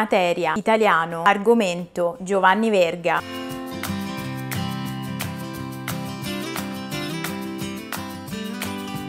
Materia, italiano, argomento, Giovanni Verga.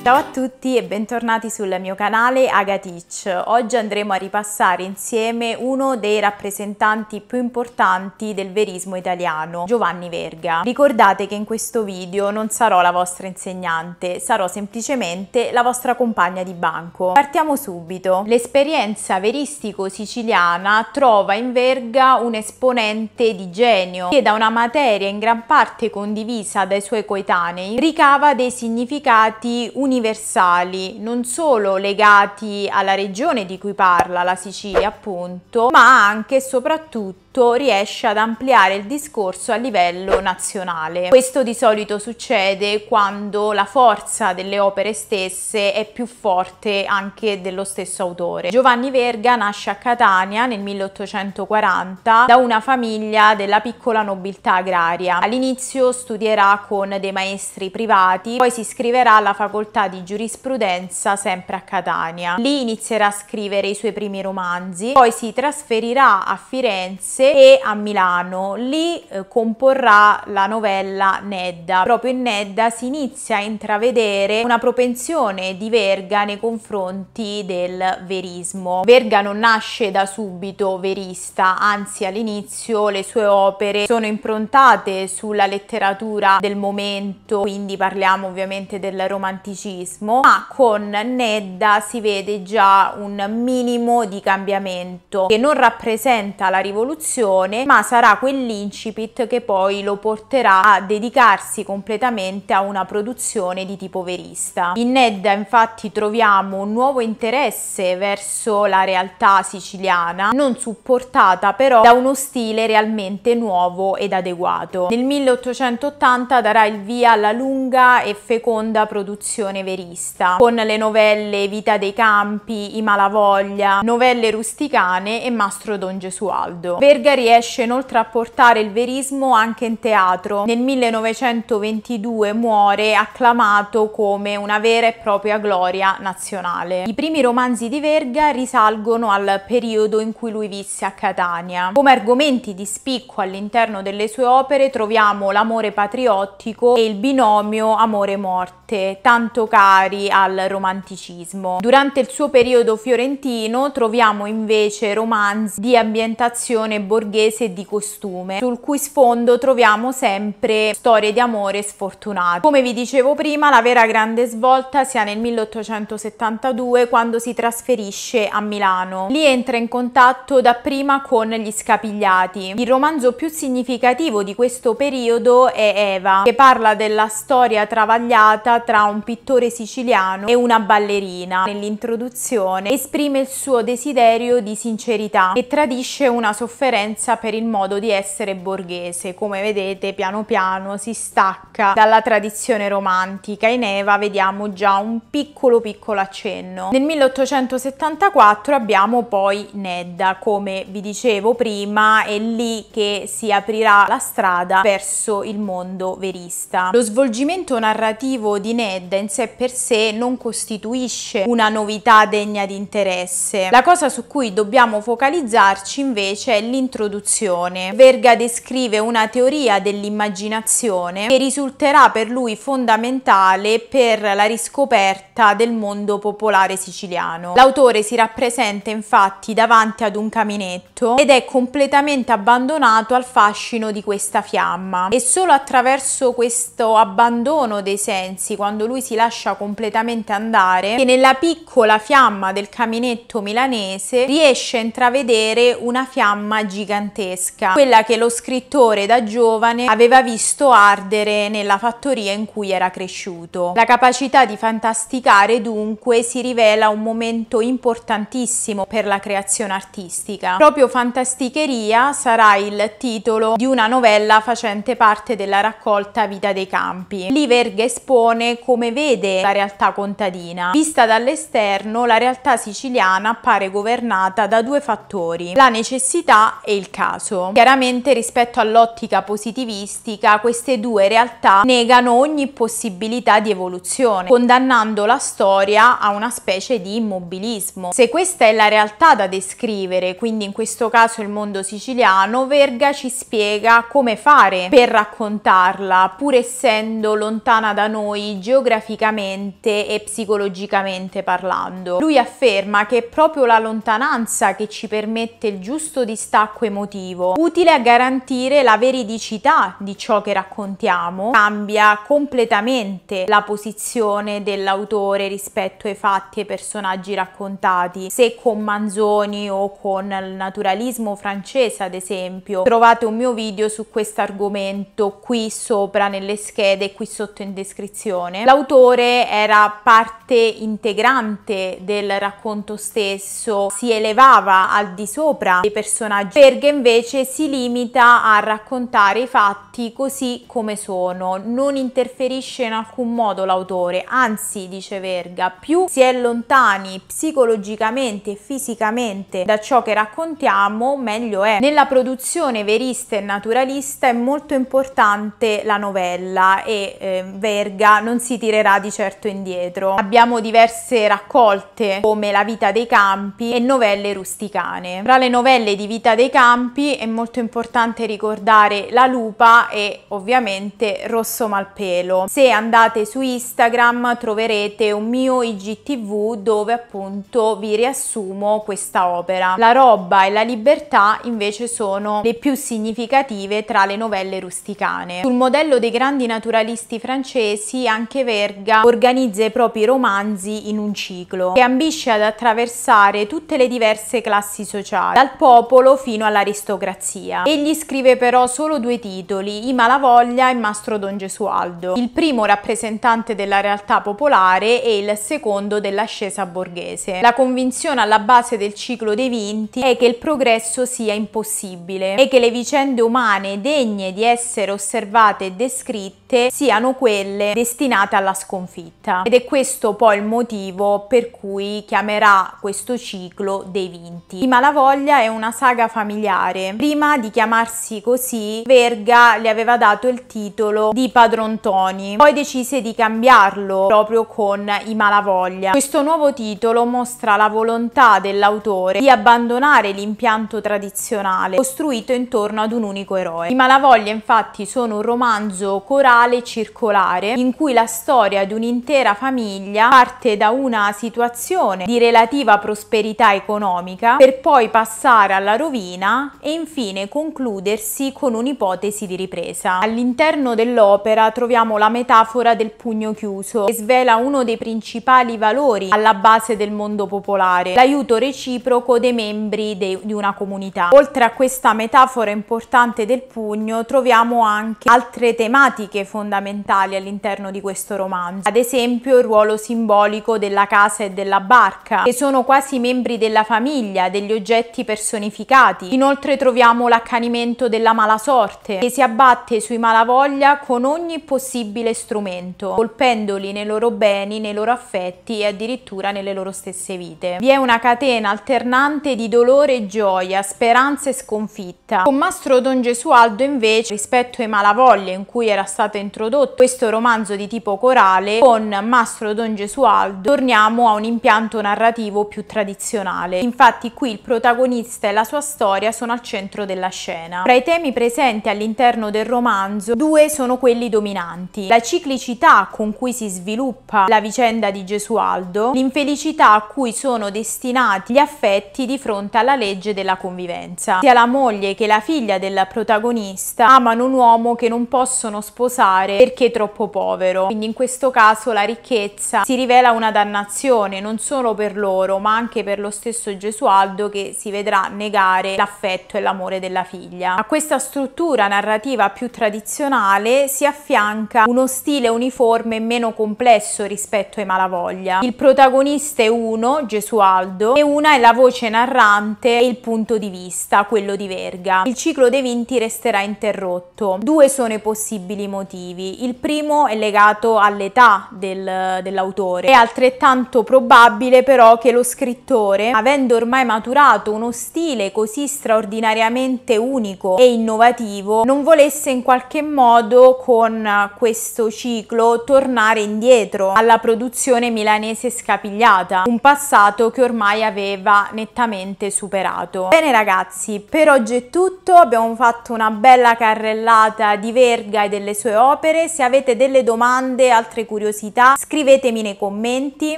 Ciao a tutti e bentornati sul mio canale Agatich. Oggi andremo a ripassare insieme uno dei rappresentanti più importanti del verismo italiano, Giovanni Verga. Ricordate che in questo video non sarò la vostra insegnante, sarò semplicemente la vostra compagna di banco. Partiamo subito. L'esperienza veristico-siciliana trova in Verga un esponente di genio che da una materia in gran parte condivisa dai suoi coetanei ricava dei significati universali universali, non solo legati alla regione di cui parla, la Sicilia appunto, ma anche e soprattutto soprattutto riesce ad ampliare il discorso a livello nazionale. Questo di solito succede quando la forza delle opere stesse è più forte anche dello stesso autore. Giovanni Verga nasce a Catania nel 1840 da una famiglia della piccola nobiltà agraria. All'inizio studierà con dei maestri privati, poi si iscriverà alla facoltà di giurisprudenza sempre a Catania. Lì inizierà a scrivere i suoi primi romanzi, poi si trasferirà a Firenze e a Milano. Lì eh, comporrà la novella Nedda. Proprio in Nedda si inizia a intravedere una propensione di Verga nei confronti del verismo. Verga non nasce da subito verista, anzi all'inizio le sue opere sono improntate sulla letteratura del momento, quindi parliamo ovviamente del romanticismo, ma con Nedda si vede già un minimo di cambiamento che non rappresenta la rivoluzione passione, ma sarà quell'incipit che poi lo porterà a dedicarsi completamente a una produzione di tipo verista. In Nedda infatti troviamo un nuovo interesse verso la realtà siciliana, non supportata però da uno stile realmente nuovo ed adeguato. Nel 1880 darà il via alla lunga e feconda produzione verista, con le novelle Vita dei Campi, I Malavoglia, novelle rusticane e Mastro Don Gesualdo. Per Verga riesce inoltre a portare il verismo anche in teatro. Nel 1922 muore acclamato come una vera e propria gloria nazionale. I primi romanzi di Verga risalgono al periodo in cui lui visse a Catania. Come argomenti di spicco all'interno delle sue opere troviamo l'amore patriottico e il binomio amore-morte, tanto cari al romanticismo. Durante il suo periodo fiorentino troviamo invece romanzi di ambientazione borghese di costume, sul cui sfondo troviamo sempre storie di amore sfortunate. Come vi dicevo prima, la vera grande svolta si ha nel 1872 quando si trasferisce a Milano. Lì entra in contatto dapprima con gli scapigliati. Il romanzo più significativo di questo periodo è Eva, che parla della storia travagliata tra un pittore siciliano e una ballerina. Nell'introduzione esprime il suo desiderio di sincerità e tradisce una sofferenza preferenza per il modo di essere borghese. Come vedete piano piano si stacca dalla tradizione romantica. In Eva vediamo già un piccolo piccolo accenno. Nel 1874 abbiamo poi Nedda, come vi dicevo prima, è lì che si aprirà la strada verso il mondo verista. Lo svolgimento narrativo di Nedda in sé per sé non costituisce una novità degna di interesse. La cosa su cui dobbiamo focalizzarci invece è l'interesse introduzione. Verga descrive una teoria dell'immaginazione che risulterà per lui fondamentale per la riscoperta del mondo popolare siciliano. L'autore si rappresenta infatti davanti ad un caminetto ed è completamente abbandonato al fascino di questa fiamma e solo attraverso questo abbandono dei sensi, quando lui si lascia completamente andare, che nella piccola fiamma del caminetto milanese riesce a intravedere una fiamma gigante gigantesca, quella che lo scrittore da giovane aveva visto ardere nella fattoria in cui era cresciuto. La capacità di fantasticare dunque si rivela un momento importantissimo per la creazione artistica. Proprio Fantasticheria sarà il titolo di una novella facente parte della raccolta Vita dei Campi. Lì espone come vede la realtà contadina. Vista dall'esterno, la realtà siciliana appare governata da due fattori, la necessità è il caso. Chiaramente rispetto all'ottica positivistica queste due realtà negano ogni possibilità di evoluzione, condannando la storia a una specie di immobilismo. Se questa è la realtà da descrivere, quindi in questo caso il mondo siciliano, Verga ci spiega come fare per raccontarla, pur essendo lontana da noi geograficamente e psicologicamente parlando. Lui afferma che è proprio la lontananza che ci permette il giusto distacco attacco emotivo, utile a garantire la veridicità di ciò che raccontiamo, cambia completamente la posizione dell'autore rispetto ai fatti e ai personaggi raccontati. Se con Manzoni o con il naturalismo francese, ad esempio, trovate un mio video su questo argomento qui sopra nelle schede, qui sotto in descrizione. L'autore era parte integrante del racconto stesso, si elevava al di sopra dei personaggi Berger invece si limita a raccontare i fatti così come sono, non interferisce in alcun modo l'autore, anzi, dice Verga, più si è lontani psicologicamente e fisicamente da ciò che raccontiamo, meglio è. Nella produzione verista e naturalista è molto importante la novella e eh, Verga non si tirerà di certo indietro. Abbiamo diverse raccolte come La vita dei campi e novelle rusticane. Tra le novelle di vita dei dei campi è molto importante ricordare la lupa e ovviamente Rosso Malpelo. Se andate su Instagram troverete un mio IGTV dove appunto vi riassumo questa opera. La roba e la libertà invece sono le più significative tra le novelle rusticane. Sul modello dei grandi naturalisti francesi anche Verga organizza i propri romanzi in un ciclo che ambisce ad attraversare tutte le diverse classi sociali, dal popolo fino fino all'aristocrazia. Egli scrive però solo due titoli, I Malavoglia e Mastro Don Gesualdo, il primo rappresentante della realtà popolare e il secondo dell'ascesa borghese. La convinzione alla base del ciclo dei vinti è che il progresso sia impossibile e che le vicende umane degne di essere osservate e descritte scelte siano quelle destinate alla sconfitta ed è questo poi il motivo per cui chiamerà questo ciclo dei vinti. I Malavoglia è una saga familiare. Prima di chiamarsi così Verga gli aveva dato il titolo di Padrontoni, poi decise di cambiarlo proprio con i Malavoglia. Questo nuovo titolo mostra la volontà dell'autore di abbandonare l'impianto tradizionale costruito intorno ad un unico eroe. I Malavoglia infatti sono un romanzo coraggio morale circolare in cui la storia di un'intera famiglia parte da una situazione di relativa prosperità economica per poi passare alla rovina e infine concludersi con un'ipotesi di ripresa. All'interno dell'opera troviamo la metafora del pugno chiuso che svela uno dei principali valori alla base del mondo popolare, l'aiuto reciproco dei membri de di una comunità. Oltre a questa metafora importante del pugno troviamo anche altre tematiche fondamentali all'interno di questo romanzo, ad esempio il ruolo simbolico della casa e della barca, che sono quasi membri della famiglia, degli oggetti personificati. Inoltre troviamo l'accanimento della malasorte, che si abbatte sui malavoglia con ogni possibile strumento, colpendoli nei loro beni, nei loro affetti e addirittura nelle loro stesse vite. Vi è una catena alternante di dolore e gioia, speranza e sconfitta. Con Mastro Don Gesualdo invece, rispetto ai malavoglia in cui era stato stato introdotto questo romanzo di tipo corale, con Mastro Don Gesualdo torniamo a un impianto narrativo più tradizionale. Infatti qui il protagonista e la sua storia sono al centro della scena. Tra i temi presenti all'interno del romanzo, due sono quelli dominanti. La ciclicità con cui si sviluppa la vicenda di Gesualdo, l'infelicità a cui sono destinati gli affetti di fronte alla legge della convivenza. Sia la moglie che la figlia del protagonista amano un uomo che non possono sposare mangiare perché troppo povero. Quindi in questo caso la ricchezza si rivela una dannazione non solo per loro ma anche per lo stesso Gesualdo che si vedrà negare l'affetto e l'amore della figlia. A questa struttura narrativa più tradizionale si affianca uno stile uniforme meno complesso rispetto ai Malavoglia. Il protagonista è uno, Gesualdo, e una è la voce narrante e il punto di vista, quello di Verga. Il ciclo dei Vinti resterà interrotto. Due sono i possibili motivi motivi. Il primo è legato all'età del, dell'autore. È altrettanto probabile però che lo scrittore, avendo ormai maturato uno stile così straordinariamente unico e innovativo, non volesse in qualche modo con questo ciclo tornare indietro alla produzione milanese scapigliata, un passato che ormai aveva nettamente superato. Bene ragazzi, per oggi è tutto, abbiamo fatto una bella carrellata di Verga e delle sue opere opere, se avete delle domande, altre curiosità, scrivetemi nei commenti.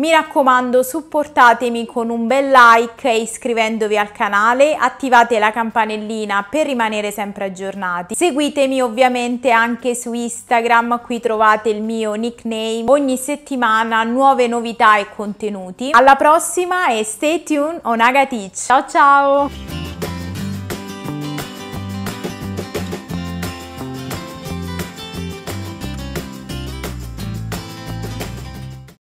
Mi raccomando, supportatemi con un bel like e iscrivendovi al canale, attivate la campanellina per rimanere sempre aggiornati. Seguitemi ovviamente anche su Instagram, qui trovate il mio nickname. Ogni settimana nuove novità e contenuti. Alla prossima e stay tuned on Aga Teach. Ciao ciao!